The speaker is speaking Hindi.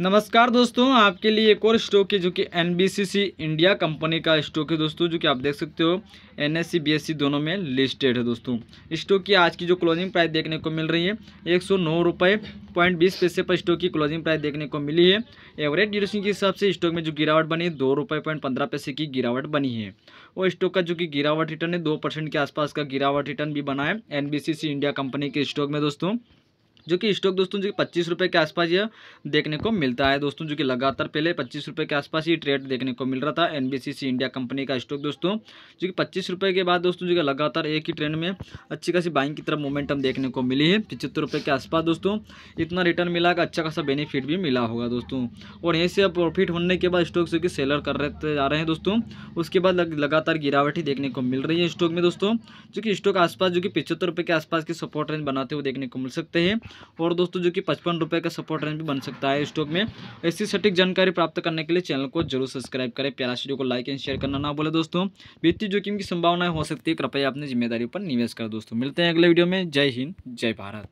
नमस्कार दोस्तों आपके लिए एक और स्टॉक है जो कि एन इंडिया कंपनी का स्टॉक है दोस्तों जो कि आप देख सकते हो एन एस e, e दोनों में लिस्टेड है दोस्तों स्टॉक की आज की जो क्लोजिंग प्राइस देखने को मिल रही है एक सौ नौ रुपये पॉइंट बीस पैसे पर स्टॉक की क्लोजिंग प्राइस देखने को मिली है एवरेज ड्यूरेशन के हिसाब से स्टॉक में जो गिरावट बनी है दो रुपये पॉइंट पंद्रह पैसे की गिरावट बनी है और स्टॉक का जो कि गिरावट रिटर्न है दो परसेंट के आसपास का गिरावट रिटर्न भी बना है एन इंडिया कंपनी के स्टॉक में दोस्तों जो कि स्टॉक दोस्तों जो कि पच्चीस रुपये के आसपास ये देखने को मिलता है दोस्तों जो कि लगातार पहले पच्चीस रुपये के आसपास ये ट्रेड देखने को मिल रहा था एन इंडिया कंपनी का स्टॉक दोस्तों जो कि पच्चीस रुपये के बाद दोस्तों जो कि लगातार एक ही ट्रेंड में अच्छी खासी बाइंग की तरफ मोमेंटम देखने को मिली है पचहत्तर रुपये के आसपास दोस्तों इतना रिटर्न मिला कि अच्छा खासा बेनिफिट भी मिला होगा दोस्तों और यहीं से प्रॉफिट होने के बाद स्टॉक जो कि सेलर कर रहे जा रहे हैं दोस्तों उसके बाद लगातार गिरावट ही देखने को मिल रही है स्टॉक में दोस्तों जो कि स्टॉक आसपास जो कि पिछहत्तर रुपये के आसपास की सपोर्ट रेंज बनाते हुए देखने को मिल सकते हैं और दोस्तों जो कि पचपन रुपये का सपोर्ट रेंज भी बन सकता है स्टॉक में ऐसी सटीक जानकारी प्राप्त करने के लिए चैनल को जरूर सब्सक्राइब करें प्यारा वीडियो को लाइक एंड शेयर करना ना बोले दोस्तों वित्तीय जोखिम की संभावनाएं हो सकती है कृपया अपनी जिम्मेदारी पर निवेश करें दोस्तों मिलते हैं अगले वीडियो में जय हिंद जय भारत